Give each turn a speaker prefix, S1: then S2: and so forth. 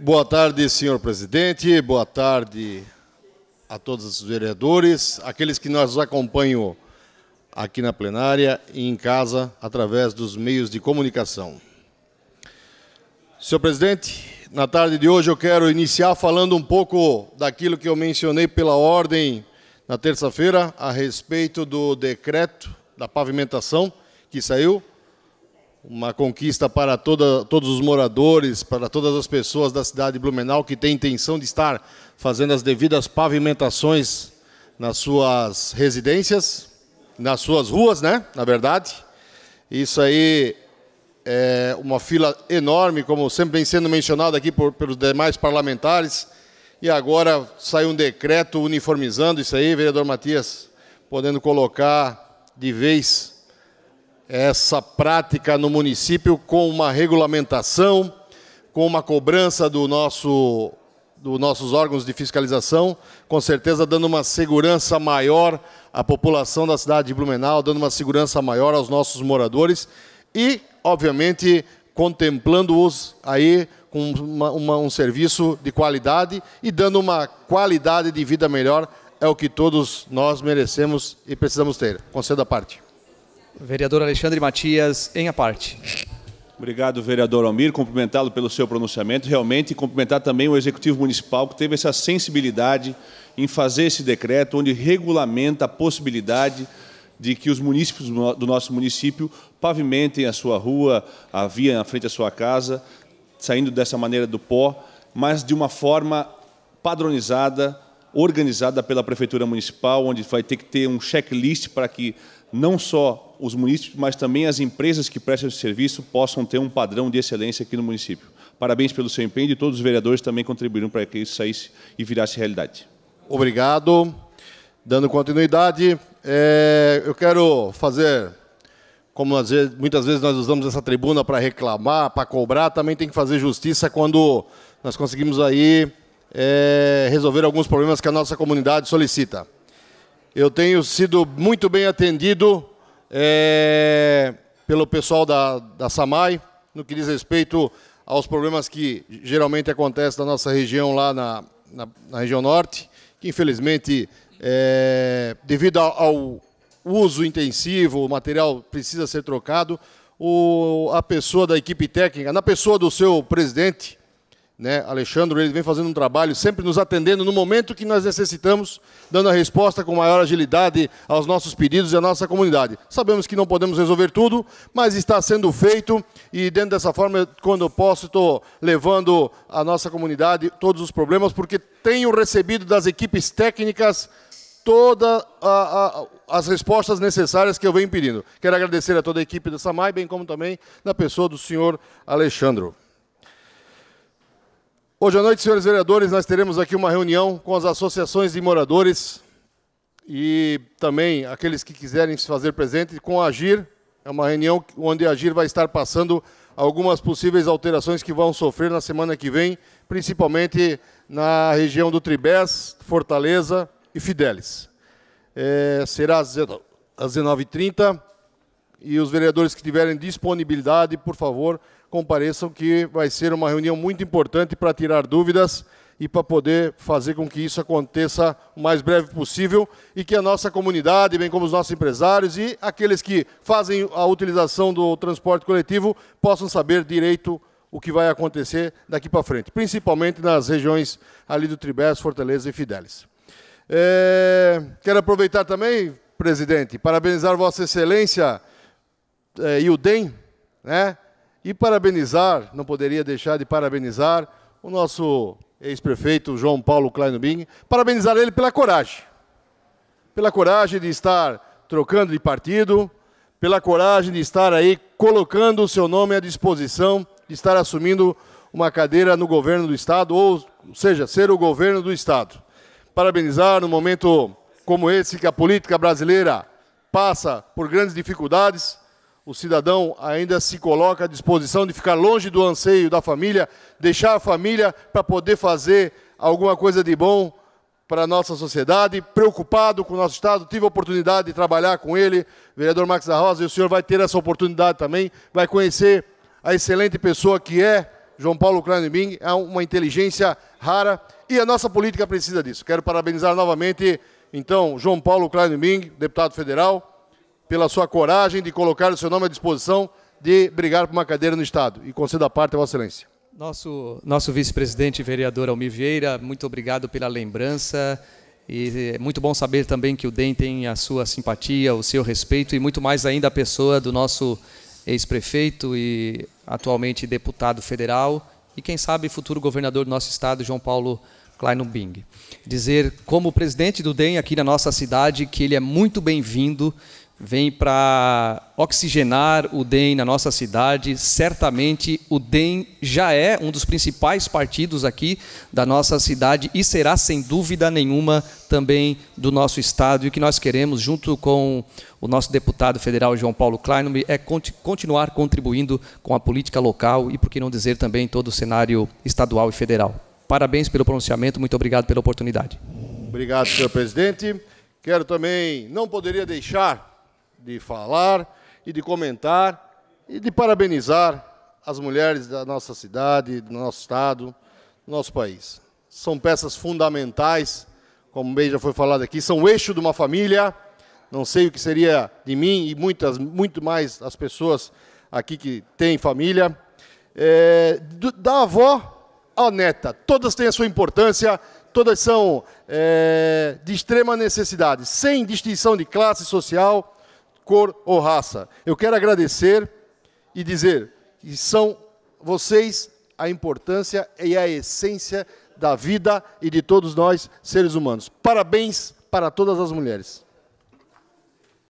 S1: Boa tarde, senhor presidente. Boa tarde a todos os vereadores, aqueles que nos acompanham aqui na plenária e em casa através dos meios de comunicação. Senhor presidente, na tarde de hoje eu quero iniciar falando um pouco daquilo que eu mencionei pela ordem na terça-feira a respeito do decreto da pavimentação que saiu uma conquista para toda, todos os moradores, para todas as pessoas da cidade de Blumenau que têm intenção de estar fazendo as devidas pavimentações nas suas residências, nas suas ruas, né? Na verdade, isso aí é uma fila enorme, como sempre vem sendo mencionado aqui por, pelos demais parlamentares. E agora saiu um decreto uniformizando isso aí, vereador Matias, podendo colocar de vez essa prática no município com uma regulamentação, com uma cobrança do nosso, dos nossos órgãos de fiscalização, com certeza dando uma segurança maior à população da cidade de Blumenau, dando uma segurança maior aos nossos moradores e, obviamente, contemplando-os aí com uma, uma, um serviço de qualidade e dando uma qualidade de vida melhor é o que todos nós merecemos e precisamos ter. Concedo a
S2: parte. Vereador Alexandre Matias, em a parte. Obrigado, vereador
S1: Almir, cumprimentá-lo pelo seu pronunciamento. Realmente, cumprimentar também o Executivo Municipal, que teve essa sensibilidade em fazer esse decreto, onde regulamenta a possibilidade de que os municípios do nosso município pavimentem a sua rua, a via na frente à sua casa, saindo dessa maneira do pó, mas de uma forma padronizada, organizada pela Prefeitura Municipal, onde vai ter que ter um checklist para que não só os municípios, mas também as empresas que prestam esse serviço possam ter um padrão de excelência aqui no município. Parabéns pelo seu empenho e todos os vereadores também contribuíram para que isso saísse e virasse realidade. Obrigado. Dando continuidade, é, eu quero fazer, como vezes, muitas vezes nós usamos essa tribuna para reclamar, para cobrar, também tem que fazer justiça quando nós conseguimos aí é, resolver alguns problemas que a nossa comunidade solicita. Eu tenho sido muito bem atendido é, pelo pessoal da, da SAMAI, no que diz respeito aos problemas que geralmente acontecem na nossa região, lá na, na, na região norte, que infelizmente, é, devido ao uso intensivo, o material precisa ser trocado, o, a pessoa da equipe técnica, na pessoa do seu presidente, né? Alexandre ele vem fazendo um trabalho, sempre nos atendendo no momento que nós necessitamos, dando a resposta com maior agilidade aos nossos pedidos e à nossa comunidade. Sabemos que não podemos resolver tudo, mas está sendo feito e, dentro dessa forma, quando eu posso, estou levando à nossa comunidade todos os problemas, porque tenho recebido das equipes técnicas todas as respostas necessárias que eu venho pedindo. Quero agradecer a toda a equipe da SAMAI, bem como também na pessoa do senhor Alexandre. Hoje à noite, senhores vereadores, nós teremos aqui uma reunião com as associações de moradores e também aqueles que quiserem se fazer presente com a Agir. É uma reunião onde a Agir vai estar passando algumas possíveis alterações que vão sofrer na semana que vem, principalmente na região do Tribés, Fortaleza e Fidélis. É, será às 19h30 e os vereadores que tiverem disponibilidade, por favor, compareçam, que vai ser uma reunião muito importante para tirar dúvidas e para poder fazer com que isso aconteça o mais breve possível e que a nossa comunidade, bem como os nossos empresários e aqueles que fazem a utilização do transporte coletivo, possam saber direito o que vai acontecer daqui para frente, principalmente nas regiões ali do Tribés, Fortaleza e Fidélis. É, eh, quero aproveitar também, presidente, parabenizar Vossa Excelência o eh, Dem, né? E parabenizar, não poderia deixar de parabenizar o nosso ex-prefeito João Paulo Kleinubin, parabenizar ele pela coragem. Pela coragem de estar trocando de partido, pela coragem de estar aí colocando o seu nome à disposição, de estar assumindo uma cadeira no governo do Estado, ou, seja, ser o governo do Estado. Parabenizar num momento como esse, que a política brasileira passa por grandes dificuldades, o cidadão ainda se coloca à disposição de ficar longe do anseio da família, deixar a família para poder fazer alguma coisa de bom para a nossa sociedade, preocupado com o nosso Estado. Tive a oportunidade de trabalhar com ele, vereador Max da Rosa, e o senhor vai ter essa oportunidade também, vai conhecer a excelente pessoa que é João Paulo Kleinbing, é uma inteligência rara, e a nossa política precisa disso. Quero parabenizar novamente, então, João Paulo Kleinbing, deputado federal, pela sua coragem de colocar o seu nome à disposição de brigar por uma cadeira no Estado. E concedo a parte a
S2: Vossa Excelência. Nosso, nosso vice-presidente e vereador Almir Vieira, muito obrigado pela lembrança. E é muito bom saber também que o DEM tem a sua simpatia, o seu respeito e muito mais ainda a pessoa do nosso ex-prefeito e atualmente deputado federal e quem sabe futuro governador do nosso estado, João Paulo Klein Dizer como presidente do DEM aqui na nossa cidade que ele é muito bem-vindo, vem para oxigenar o DEM na nossa cidade. Certamente o DEM já é um dos principais partidos aqui da nossa cidade e será, sem dúvida nenhuma, também do nosso Estado. E o que nós queremos, junto com o nosso deputado federal João Paulo Kleinum, é continuar contribuindo com a política local e, por que não dizer, também todo o cenário estadual e federal. Parabéns pelo pronunciamento, muito obrigado pela oportunidade.
S1: Obrigado, senhor presidente. Quero também, não poderia deixar de falar e de comentar e de parabenizar as mulheres da nossa cidade, do nosso estado, do nosso país. São peças fundamentais, como bem já foi falado aqui, são o eixo de uma família. Não sei o que seria de mim e muitas, muito mais as pessoas aqui que têm família. É, da avó à neta, todas têm a sua importância, todas são é, de extrema necessidade, sem distinção de classe social cor ou raça. Eu quero agradecer e dizer que são vocês a importância e a essência da vida e de todos nós, seres humanos. Parabéns para todas as mulheres.